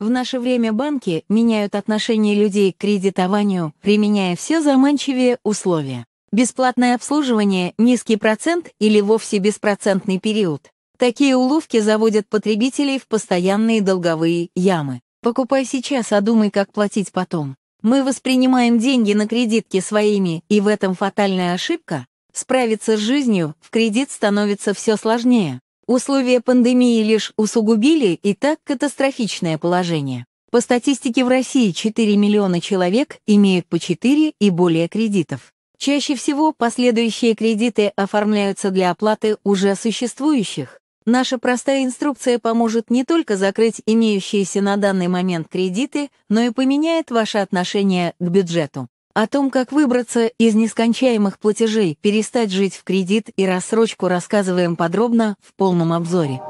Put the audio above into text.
В наше время банки меняют отношение людей к кредитованию, применяя все заманчивее условия. Бесплатное обслуживание, низкий процент или вовсе беспроцентный период. Такие уловки заводят потребителей в постоянные долговые ямы. Покупай сейчас, а думай, как платить потом. Мы воспринимаем деньги на кредитки своими, и в этом фатальная ошибка. Справиться с жизнью в кредит становится все сложнее. Условия пандемии лишь усугубили и так катастрофичное положение. По статистике в России 4 миллиона человек имеют по 4 и более кредитов. Чаще всего последующие кредиты оформляются для оплаты уже существующих. Наша простая инструкция поможет не только закрыть имеющиеся на данный момент кредиты, но и поменяет ваше отношение к бюджету. О том, как выбраться из нескончаемых платежей, перестать жить в кредит и рассрочку рассказываем подробно в полном обзоре.